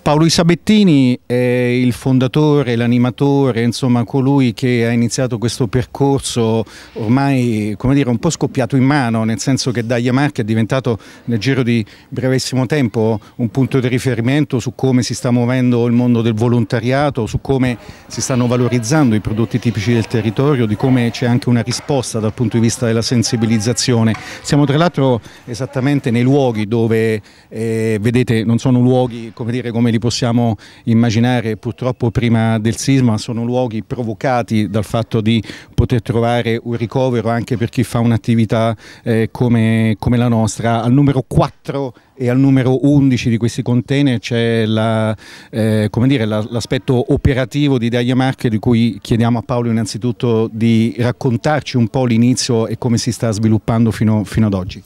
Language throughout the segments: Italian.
Paolo Isabettini è il fondatore, l'animatore, insomma colui che ha iniziato questo percorso ormai dire, un po' scoppiato in mano, nel senso che Daglia Marche è diventato nel giro di brevissimo tempo un punto di riferimento su come si sta muovendo il mondo del volontariato, su come si stanno valorizzando i prodotti tipici del territorio, di come c'è anche una risposta dal punto di vista della sensibilizzazione. Siamo tra l'altro esattamente nei luoghi dove, eh, vedete, non sono luoghi come dire come come li possiamo immaginare purtroppo prima del sisma, sono luoghi provocati dal fatto di poter trovare un ricovero anche per chi fa un'attività eh, come, come la nostra. Al numero 4 e al numero 11 di questi container c'è l'aspetto la, eh, operativo di Daia Marche di cui chiediamo a Paolo innanzitutto di raccontarci un po' l'inizio e come si sta sviluppando fino, fino ad oggi.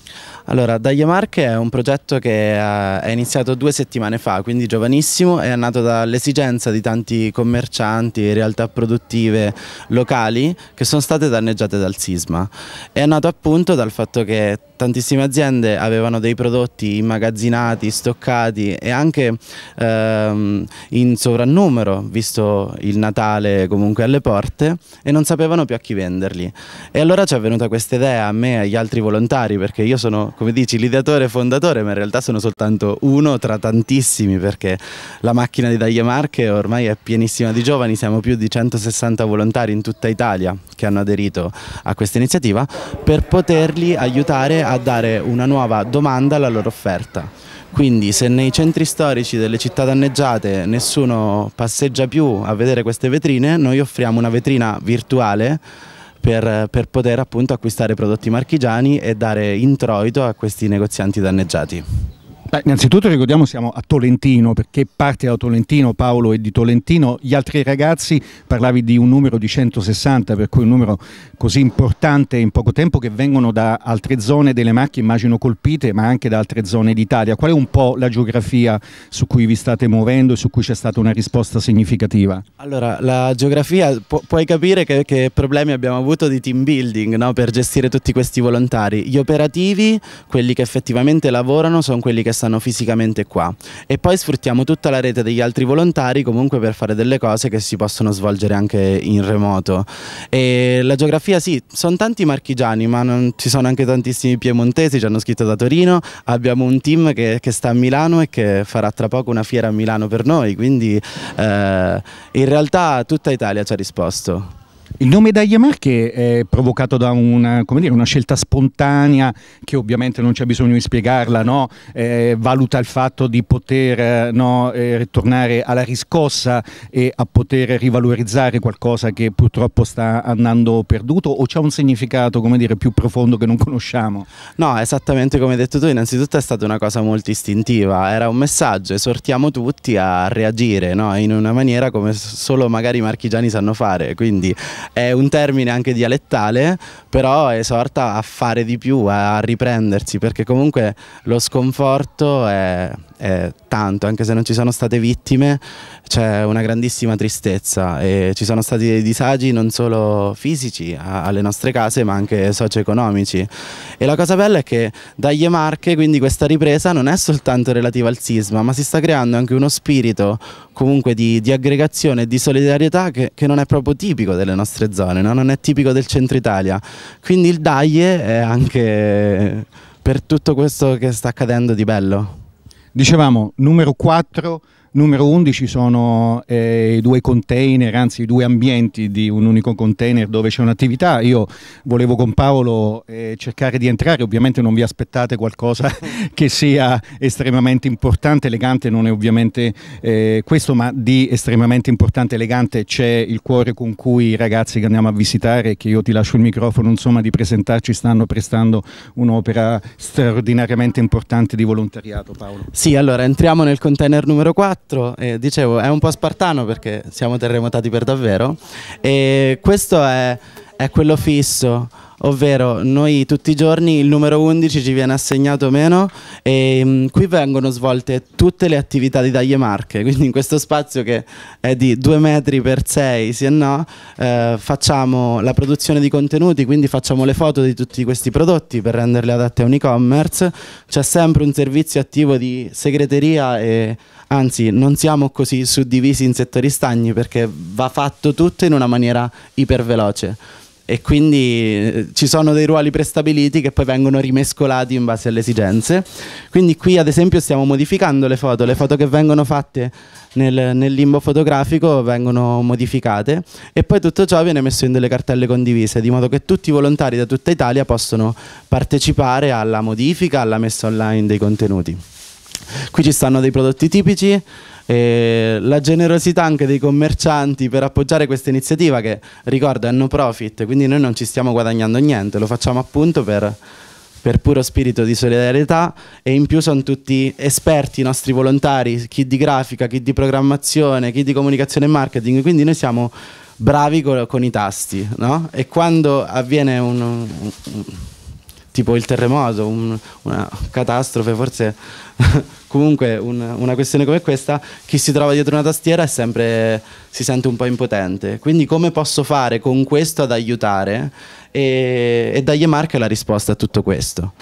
Allora, Daia Marche è un progetto che eh, è iniziato due settimane fa, quindi giovanissimo, è nato dall'esigenza di tanti commercianti, e realtà produttive locali che sono state danneggiate dal sisma. È nato appunto dal fatto che tantissime aziende avevano dei prodotti in magazzino immagazzinati, stoccati e anche ehm, in sovrannumero, visto il Natale comunque alle porte, e non sapevano più a chi venderli. E allora ci è venuta questa idea a me e agli altri volontari, perché io sono, come dici, l'ideatore e fondatore, ma in realtà sono soltanto uno tra tantissimi, perché la macchina di Daglie Marche ormai è pienissima di giovani, siamo più di 160 volontari in tutta Italia che hanno aderito a questa iniziativa, per poterli aiutare a dare una nuova domanda alla loro offerta città. Quindi se nei centri storici delle città danneggiate nessuno passeggia più a vedere queste vetrine, noi offriamo una vetrina virtuale per, per poter appunto acquistare prodotti marchigiani e dare introito a questi negozianti danneggiati. Beh, innanzitutto ricordiamo siamo a Tolentino, perché parte da Tolentino, Paolo è di Tolentino, gli altri ragazzi parlavi di un numero di 160, per cui un numero così importante in poco tempo che vengono da altre zone delle Marche, immagino colpite, ma anche da altre zone d'Italia. Qual è un po' la geografia su cui vi state muovendo e su cui c'è stata una risposta significativa? Allora, la geografia, pu puoi capire che, che, problemi abbiamo avuto di team building no? per gestire tutti questi volontari. Gli operativi, quelli che effettivamente lavorano, sono quelli che stanno fisicamente qua e poi sfruttiamo tutta la rete degli altri volontari comunque per fare delle cose che si possono svolgere anche in remoto e la geografia sì, sono tanti marchigiani ma non, ci sono anche tantissimi piemontesi, ci hanno scritto da Torino, abbiamo un team che, che sta a Milano e che farà tra poco una fiera a Milano per noi, quindi eh, in realtà tutta Italia ci ha risposto. Il nome Daglia Marche è provocato da una, dire, una, scelta spontanea che ovviamente non c'è bisogno di spiegarla, no? eh, valuta il fatto di poter eh, no, eh, tornare alla riscossa e a poter rivalorizzare qualcosa che purtroppo sta andando perduto o c'è un significato dire, più profondo che non conosciamo? No, esattamente come hai detto tu, innanzitutto è stata una cosa molto istintiva, era un messaggio, esortiamo tutti a reagire no? in una maniera come solo magari i marchigiani sanno fare, quindi è un termine anche dialettale, però esorta a fare di più, a riprendersi, perché comunque lo sconforto è, è tanto, anche se non ci sono state vittime, c'è una grandissima tristezza e ci sono stati dei disagi non solo fisici a, alle nostre case, ma anche socio-economici. E la cosa bella è che dagli Marche, quindi questa ripresa non è soltanto relativa al sisma, ma si sta creando anche uno spirito comunque di, di aggregazione e di solidarietà che, che non è proprio tipico delle nostre nostre zone, no? non è tipico del centro Italia. Quindi il DAIE è anche per tutto questo che sta accadendo di bello. Dicevamo, numero 4 Numero 11 sono eh, i due container, anzi i due ambienti di un unico container dove c'è un'attività. Io volevo con Paolo eh, cercare di entrare, ovviamente non vi aspettate qualcosa che sia estremamente importante, elegante non è ovviamente eh, questo, ma di estremamente importante, elegante c'è il cuore con cui i ragazzi che andiamo a visitare, che io ti lascio il microfono insomma di presentarci, stanno prestando un'opera straordinariamente importante di volontariato Paolo. Sì, allora entriamo nel container numero 4 4, eh, dicevo, è un po' spartano perché siamo terremotati per davvero e questo è, è quello fisso ovvero noi tutti i giorni il numero 11 ci viene assegnato meno e mh, mm, qui vengono svolte tutte le attività di Taglie Marche, quindi in questo spazio che è di 2 metri per 6, sì e no, eh, facciamo la produzione di contenuti, quindi facciamo le foto di tutti questi prodotti per renderle adatte a un e-commerce, c'è sempre un servizio attivo di segreteria e anzi non siamo così suddivisi in settori stagni perché va fatto tutto in una maniera iperveloce e quindi eh, ci sono dei ruoli prestabiliti che poi vengono rimescolati in base alle esigenze. Quindi qui ad esempio stiamo modificando le foto, le foto che vengono fatte nel, nel limbo fotografico vengono modificate e poi tutto ciò viene messo in delle cartelle condivise, di modo che tutti i volontari da tutta Italia possono partecipare alla modifica, alla messa online dei contenuti. Qui ci stanno dei prodotti tipici, e eh, la generosità anche dei commercianti per appoggiare questa iniziativa che ricordo è no profit, quindi noi non ci stiamo guadagnando niente, lo facciamo appunto per, per puro spirito di solidarietà e in più sono tutti esperti i nostri volontari, chi di grafica, chi di programmazione, chi di comunicazione e marketing, quindi noi siamo bravi con, con i tasti no? e quando avviene un, un tipo il terremoto, un, una catastrofe, forse comunque un, una questione come questa, chi si trova dietro una tastiera è sempre, si sente un po' impotente. Quindi come posso fare con questo ad aiutare? E, e dagli Marche la risposta a tutto questo.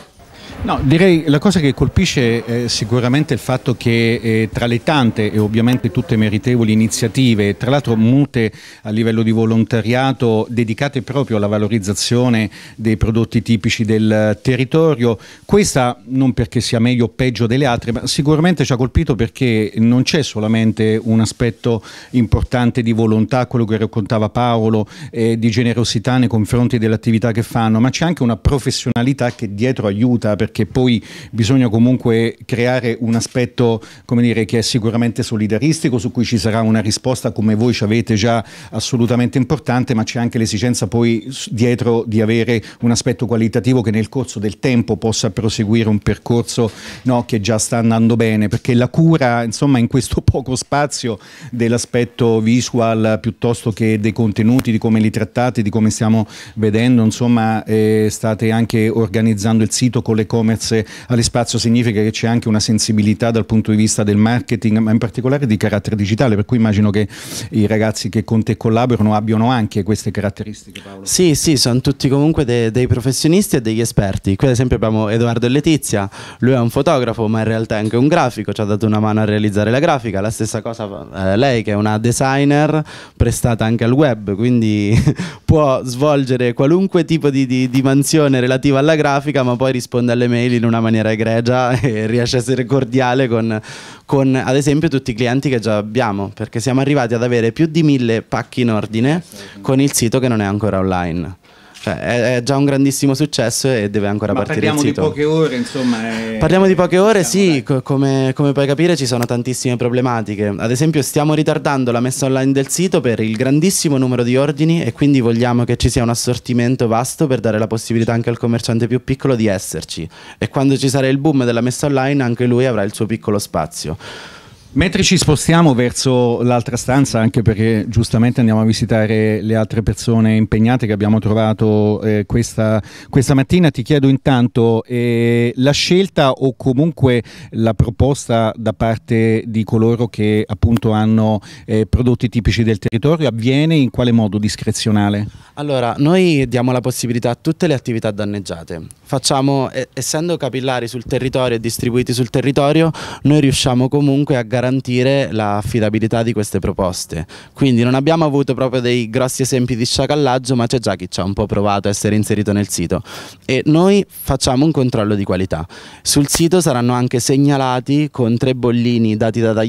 No, direi la cosa che colpisce eh, sicuramente il fatto che eh, tra le tante e ovviamente tutte meritevoli iniziative, tra l'altro molte a livello di volontariato dedicate proprio alla valorizzazione dei prodotti tipici del eh, territorio, questa non perché sia meglio o peggio delle altre, ma sicuramente ci ha colpito perché non c'è solamente un aspetto importante di volontà, quello che raccontava Paolo, eh, di generosità nei confronti dell'attività che fanno, ma c'è anche una professionalità che dietro aiuta perché poi bisogna comunque creare un aspetto come dire, che è sicuramente solidaristico, su cui ci sarà una risposta come voi ci avete già assolutamente importante, ma c'è anche l'esigenza poi dietro di avere un aspetto qualitativo che nel corso del tempo possa proseguire un percorso no, che già sta andando bene, perché la cura insomma in questo poco spazio dell'aspetto visual piuttosto che dei contenuti, di come li trattate, di come stiamo vedendo, insomma eh, state anche organizzando il sito con le cose Gomez all'Espazio significa che c'è anche una sensibilità dal punto di vista del marketing, ma in particolare di carattere digitale, per cui immagino che i ragazzi che con te collaborano abbiano anche queste caratteristiche. Paolo. Sì, sì, sono tutti comunque dei, dei professionisti e degli esperti. Qui ad esempio abbiamo Edoardo e Letizia, lui è un fotografo, ma in realtà è anche un grafico, ci ha dato una mano a realizzare la grafica, la stessa cosa eh, lei che è una designer prestata anche al web, quindi può svolgere qualunque tipo di, di, di mansione relativa alla grafica, ma poi risponde alle mail in una maniera egregia e riesce a essere cordiale con, con ad esempio tutti i clienti che già abbiamo, perché siamo arrivati ad avere più di mille pacchi in ordine con il sito che non è ancora online. Cioè, è, è, già un grandissimo successo e deve ancora Ma partire parliamo di poche ore, insomma. È... Parliamo di poche ore, sì, co come, come, puoi capire ci sono tantissime problematiche. Ad esempio stiamo ritardando la messa online del sito per il grandissimo numero di ordini e quindi vogliamo che ci sia un assortimento vasto per dare la possibilità anche al commerciante più piccolo di esserci. E quando ci sarà il boom della messa online anche lui avrà il suo piccolo spazio. Mentre ci spostiamo verso l'altra stanza, anche perché giustamente andiamo a visitare le altre persone impegnate che abbiamo trovato eh, questa, questa, mattina, ti chiedo intanto eh, la scelta o comunque la proposta da parte di coloro che appunto hanno eh, prodotti tipici del territorio avviene in quale modo discrezionale? Allora, noi diamo la possibilità a tutte le attività danneggiate. Facciamo, essendo capillari sul territorio e distribuiti sul territorio, noi riusciamo comunque a garantire garantire affidabilità di queste proposte. Quindi non abbiamo avuto proprio dei grossi esempi di sciacallaggio, ma c'è già chi ci ha un po' provato a essere inserito nel sito. E noi facciamo un controllo di qualità. Sul sito saranno anche segnalati con tre bollini dati da Taglie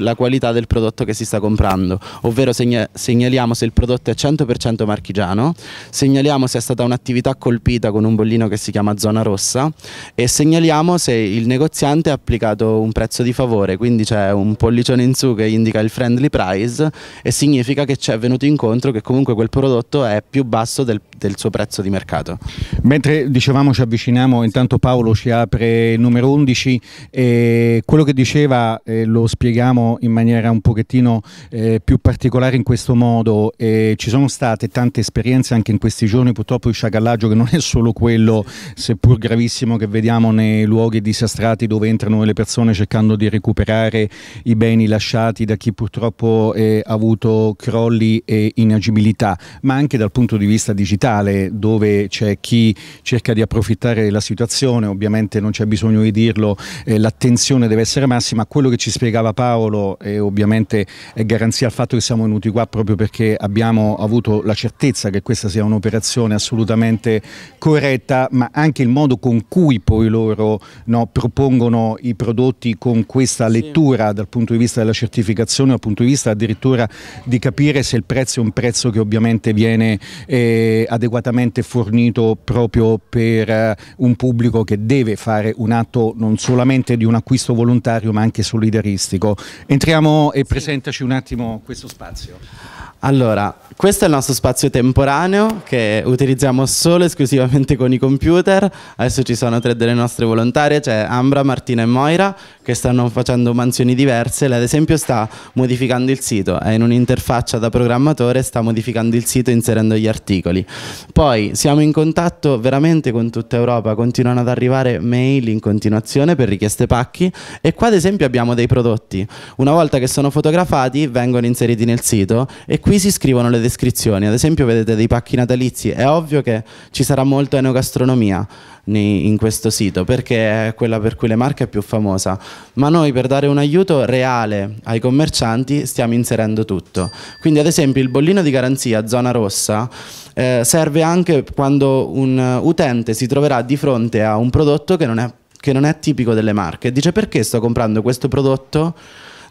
la qualità del prodotto che si sta comprando, ovvero segna segnaliamo se il prodotto è 100% marchigiano, segnaliamo se è stata un'attività colpita con un bollino che si chiama zona rossa e segnaliamo se il negoziante ha applicato un prezzo di favore, quindi c'è un pollicione in su che indica il friendly price e significa che ci è venuto incontro che comunque quel prodotto è più basso del, del suo prezzo di mercato. Mentre dicevamo ci avviciniamo, intanto Paolo ci apre il numero 11 e quello che diceva eh, lo spieghiamo in maniera un pochettino eh, più particolare in questo modo, eh, ci sono state tante esperienze anche in questi giorni purtroppo il sciagallaggio che non è solo quello seppur gravissimo che vediamo nei luoghi disastrati dove entrano le persone cercando di recuperare i beni lasciati da chi purtroppo eh, ha avuto crolli e inagibilità, ma anche dal punto di vista digitale dove c'è chi cerca di approfittare della situazione, ovviamente non c'è bisogno di dirlo, eh, l'attenzione deve essere massima, quello che ci spiegava Paolo e eh, ovviamente è garanzia al fatto che siamo venuti qua proprio perché abbiamo avuto la certezza che questa sia un'operazione assolutamente corretta, ma anche il modo con cui poi loro no, propongono i prodotti con questa lettura dal punto di vista della certificazione, dal punto di vista addirittura di capire se il prezzo è un prezzo che ovviamente viene eh, adeguatamente fornito proprio per eh, un pubblico che deve fare un atto non solamente di un acquisto volontario ma anche solidaristico. Entriamo e sì. presentaci un attimo questo spazio. Allora, questo è il nostro spazio temporaneo che utilizziamo solo e esclusivamente con i computer. Adesso ci sono tre delle nostre volontarie, cioè Ambra, Martina e Moira, che stanno facendo mansioni diverse. Lei ad esempio sta modificando il sito, è in un'interfaccia da programmatore, sta modificando il sito inserendo gli articoli. Poi siamo in contatto veramente con tutta Europa, continuano ad arrivare mail in continuazione per richieste pacchi e qua ad esempio abbiamo dei prodotti. Una volta che sono fotografati vengono inseriti nel sito e qui qui si scrivono le descrizioni, ad esempio vedete dei pacchi natalizi, è ovvio che ci sarà molto enogastronomia in questo sito perché è quella per cui le marche è più famosa, ma noi per dare un aiuto reale ai commercianti stiamo inserendo tutto. Quindi ad esempio il bollino di garanzia zona rossa eh, serve anche quando un utente si troverà di fronte a un prodotto che non è, che non è tipico delle marche, e dice perché sto comprando questo prodotto?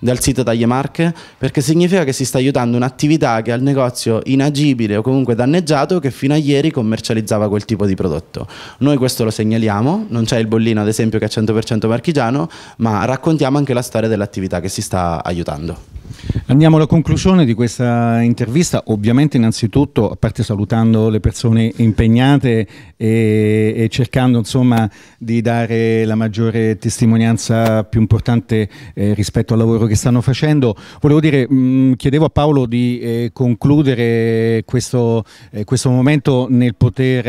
dal sito Tagliemarche? perché significa che si sta aiutando un'attività che ha il negozio inagibile o comunque danneggiato che fino a ieri commercializzava quel tipo di prodotto. Noi questo lo segnaliamo, non c'è il bollino ad esempio che è 100% marchigiano, ma raccontiamo anche la storia dell'attività che si sta aiutando. Andiamo alla conclusione di questa intervista, ovviamente innanzitutto, a parte salutando le persone impegnate e, e cercando insomma, di dare la maggiore testimonianza più importante eh, rispetto al lavoro che stanno facendo, volevo dire, mh, chiedevo a Paolo di eh, concludere questo, eh, questo, momento nel poter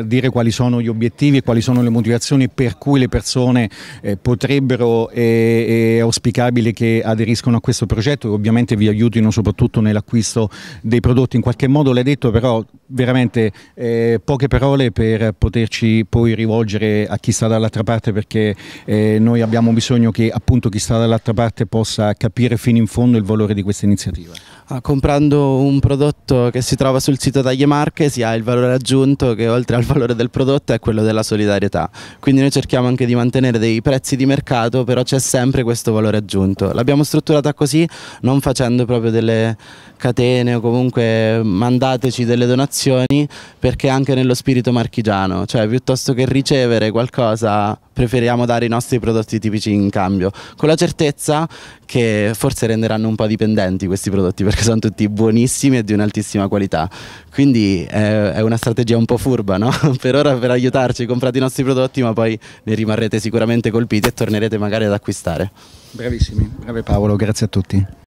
eh, dire quali sono gli obiettivi e quali sono le motivazioni per cui le persone eh, potrebbero eh, e è auspicabile che aderiscono a questo progetto progetto che ovviamente vi aiutino soprattutto nell'acquisto dei prodotti. In qualche modo l'hai detto però veramente eh, poche parole per poterci poi rivolgere a chi sta dall'altra parte perché eh, noi abbiamo bisogno che appunto chi sta dall'altra parte possa capire fino in fondo il valore di questa iniziativa. Ah, comprando un prodotto che si trova sul sito Taglie si ha il valore aggiunto che oltre al valore del prodotto è quello della solidarietà. Quindi noi cerchiamo anche di mantenere dei prezzi di mercato, però c'è sempre questo valore aggiunto. L'abbiamo strutturata così non facendo proprio delle catene o comunque mandateci delle donazioni perché anche nello spirito marchigiano, cioè piuttosto che ricevere qualcosa preferiamo dare i nostri prodotti tipici in cambio, con la certezza che forse renderanno un po' dipendenti questi prodotti perché sono tutti buonissimi e di un'altissima qualità. Quindi eh, è, una strategia un po' furba, no? per ora per aiutarci comprate i nostri prodotti ma poi ne rimarrete sicuramente colpiti e tornerete magari ad acquistare. Bravissimi, brave Paolo, grazie a tutti.